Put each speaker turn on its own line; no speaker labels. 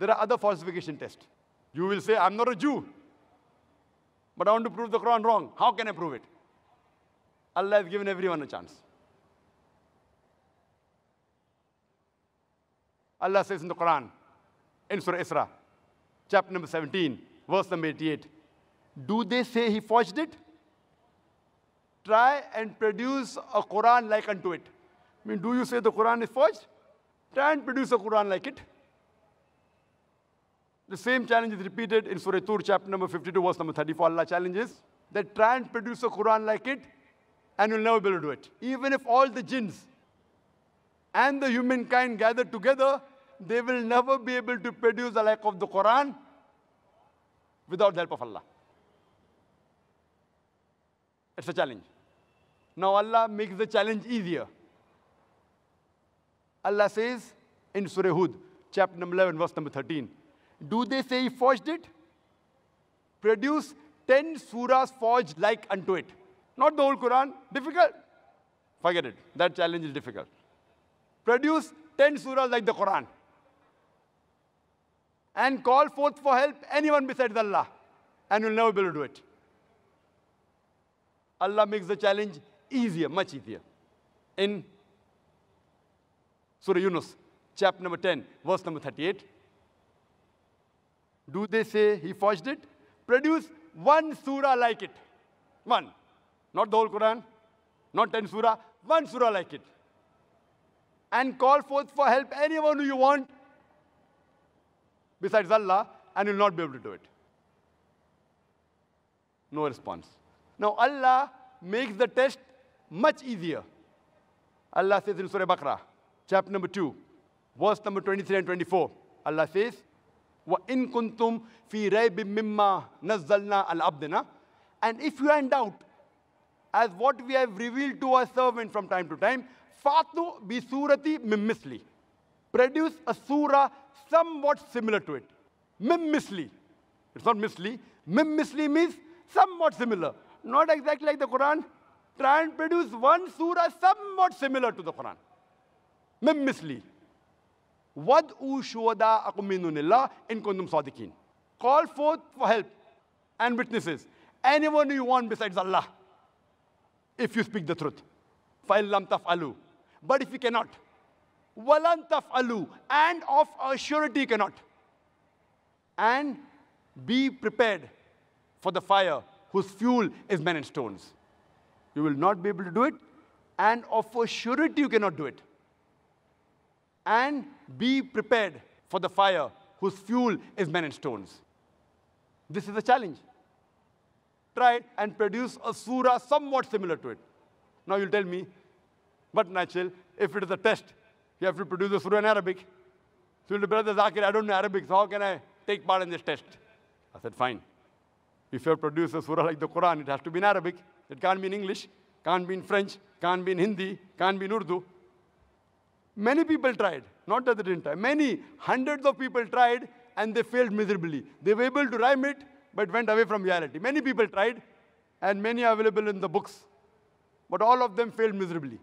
There are other falsification tests. You will say, I'm not a Jew, but I want to prove the Quran wrong. How can I prove it? Allah has given everyone a chance. Allah says in the Quran, in Surah Isra, chapter number 17, verse number 88, do they say he forged it? Try and produce a Quran like unto it. I mean, do you say the Quran is forged? Try and produce a Quran like it. The same challenge is repeated in Surah Tur, chapter number 52, verse number 34. Allah challenges that try and produce a Quran like it, and you'll never be able to do it. Even if all the jinns and the humankind gather together, they will never be able to produce the like of the Quran without the help of Allah. It's a challenge. Now Allah makes the challenge easier. Allah says in Surah Hud, chapter number 11, verse number 13, do they say he forged it? Produce 10 surahs forged like unto it. Not the whole Quran. Difficult. Forget it. That challenge is difficult. Produce 10 surahs like the Quran. And call forth for help anyone besides Allah. And you'll never be able to do it. Allah makes the challenge easier, much easier. In Surah Yunus, chapter number 10, verse number 38. Do they say he forged it? Produce one surah like it. One. Not the whole Quran, not 10 surah, one surah like it. And call forth for help anyone who you want besides Allah, and you'll not be able to do it. No response. Now Allah makes the test much easier. Allah says in Surah Baqarah, chapter number 2, verse number 23 and 24, Allah says, وَإِن كُنْتُمْ فِي رَيْبٍ مِمَّا نَزَّلْنَا الْعَبْدِنَا And if you are in doubt, as what we have revealed to our servant from time to time, فَاتُوا بِسُورَةِ مِمِّثْلِ Produce a surah somewhat similar to it. Mimmisli. It's not misli. Mimmisli means somewhat similar. Not exactly like the Quran. Try and produce one surah somewhat similar to the Quran. Mimmisli. وَدْعُوا شُهَدَاءَكُمْ مِنْ دُونِ اللَّهِ إِن كُنْتُمْ Call forth for help and witnesses. Anyone you want besides Allah. If you speak the truth. file لَمْ alu. But if you cannot. وَلَنْ alu And of a surety cannot. And be prepared for the fire whose fuel is men and stones. You will not be able to do it. And of a surety you cannot do it and be prepared for the fire whose fuel is men and stones. This is a challenge. Try and produce a surah somewhat similar to it. Now you'll tell me, but Nachil, if it is a test, you have to produce a surah in Arabic. So the Brother Zakir, I don't know Arabic, so how can I take part in this test? I said, fine. If you produce a surah like the Quran, it has to be in Arabic. It can't be in English, can't be in French, can't be in Hindi, can't be in Urdu. Many people tried, not that they didn't try. Many, hundreds of people tried and they failed miserably. They were able to rhyme it, but went away from reality. Many people tried, and many are available in the books, but all of them failed miserably.